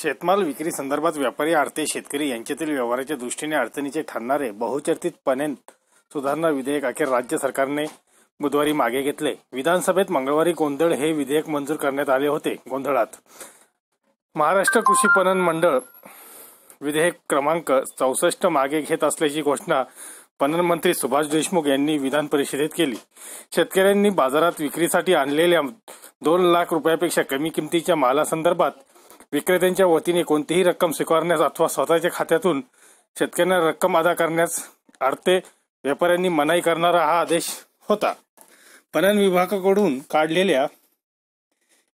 शेतमाल विक्री संदर्भात व्यापारी आडते शेतकरी यांच्यातील व्यवहाराच्या दृष्टीने अडचणीचे ठरणारे बहुचर्चित पनेन सुधारणा विधेयक अखेर राज्य सरकारने बुधवारी मागे घेतले विधानसभेत मंगळवारी गोंधळ हे विधेयक मंजूर करण्यात आले होते गोंधळात महाराष्ट्र कृषी पणन मंडळ विधेयक क्रमांक चौसष्ट मागे घेत असल्याची घोषणा पणन मंत्री सुभाष देशमुख यांनी विधान परिषदेत केली शेतकऱ्यांनी बाजारात विक्रीसाठी आणलेल्या दोन लाख रुपयापेक्षा कमी किमतीच्या मालासंदर्भात विक्रेत्यांच्या वतीने कोणतीही रक्कम स्वीकारण्यास अथवा स्वतःच्या खात्यातून शेतकऱ्यांना रक्कम अदा करण्यास आडते व्यापाऱ्यांनी मनाई करणारा हा आदेश होता पणन विभागाकडून काढलेल्या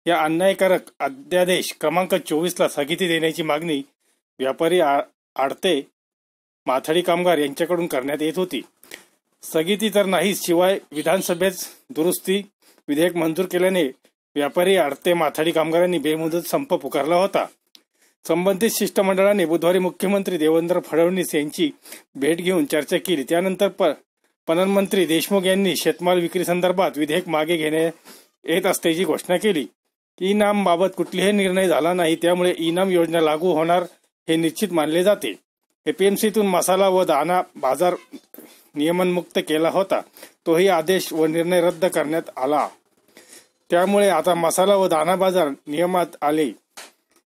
या अन्यायकारक अध्यादेश क्रमांक चोवीसला स्थगिती देण्याची मागणी व्यापारी आडते माथडी कामगार यांच्याकडून करण्यात येत होती स्थगिती तर नाही शिवाय विधानसभेत दुरुस्ती विधेयक मंजूर केल्याने व्यापारी आडते माथाडी कामगारांनी बेमुदत संप पुकारला होता संबंधित शिष्टमंडळाने बुधवारी मुख्यमंत्री देवेंद्र फडणवीस यांची भेट घेऊन चर्चा केली त्यानंतर पणन मंत्री देशमुख यांनी शेतमाल विक्री संदर्भात विधेयक मागे घेणे येत असल्याची घोषणा केली ई नाम बाबत कुठलीही निर्णय झाला नाही त्यामुळे इनाम योजना लागू होणार हे निश्चित मानले जाते एपीएमसीतून मसाला व दाना बाजार नियमनमुक्त केला होता तोही आदेश व निर्णय रद्द करण्यात आला त्यामुळे आता मसाला व दाणा बाजार नियमात आले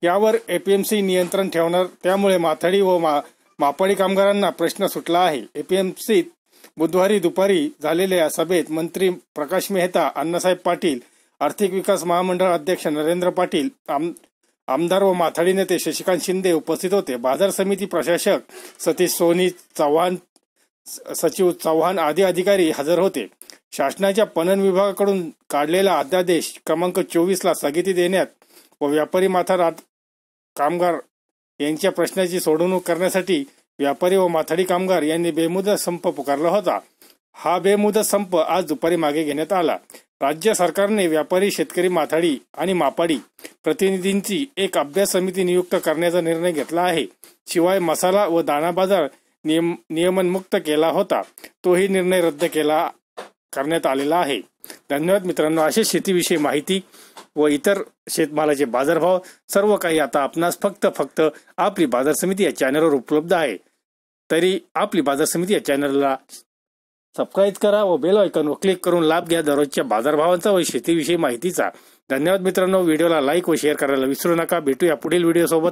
यावर एपीएमसी नियंत्रण ठेवणार त्यामुळे माथाडी व मा मापाडी कामगारांना प्रश्न सुटला आहे एपीएमसीत बुधवारी दुपारी झालेल्या सभेत मंत्री प्रकाश मेहता अण्णासाहेब पाटील आर्थिक विकास महामंडळ अध्यक्ष नरेंद्र पाटील आम आमदार व माथाडी नेते शशिकांत शिंदे उपस्थित होते बाजार समिती प्रशासक सतीश सोनी चव्हाण सचिव चव्हाण आदी अधिकारी हजर होते शासनाच्या पणन विभागाकडून काढलेला अध्यादेश क्रमांक चोवीसला स्थगिती देण्यात व व्यापारी माथार कामगार यांच्या प्रश्नाची सोडवणूक करण्यासाठी व्यापारी व माथाडी कामगार यांनी बेमुदत संप पुकारला होता हा बेमुदत संप आज दुपारी मागे घेण्यात आला राज्य सरकारने व्यापारी शेतकरी माथाडी आणि मापाडी प्रतिनिधींची एक अभ्यास समिती नियुक्त करण्याचा निर्णय घेतला आहे शिवाय मसाला व दाणा बाजार नियम नियमनमुक्त केला होता तोही निर्णय रद्द केला करण्यात आलेला आहे धन्यवाद मित्रांनो असे शेतीविषयी माहिती व इतर शेतमालाचे बाजारभाव सर्व काही आता आपणास फक्त फक्त आपली बाजार समिती या चॅनलवर उपलब्ध आहे तरी आपली बाजार समिती या चॅनलला सबस्क्राईब करा व बेल आयकॉनवर क्लिक करून लाभ घ्या दररोजच्या बाजारभावांचा व शेतीविषयी माहितीचा धन्यवाद मित्रांनो व्हिडिओला लाईक व शेअर करायला विसरू नका भेटूया पुढील व्हिडिओसोबत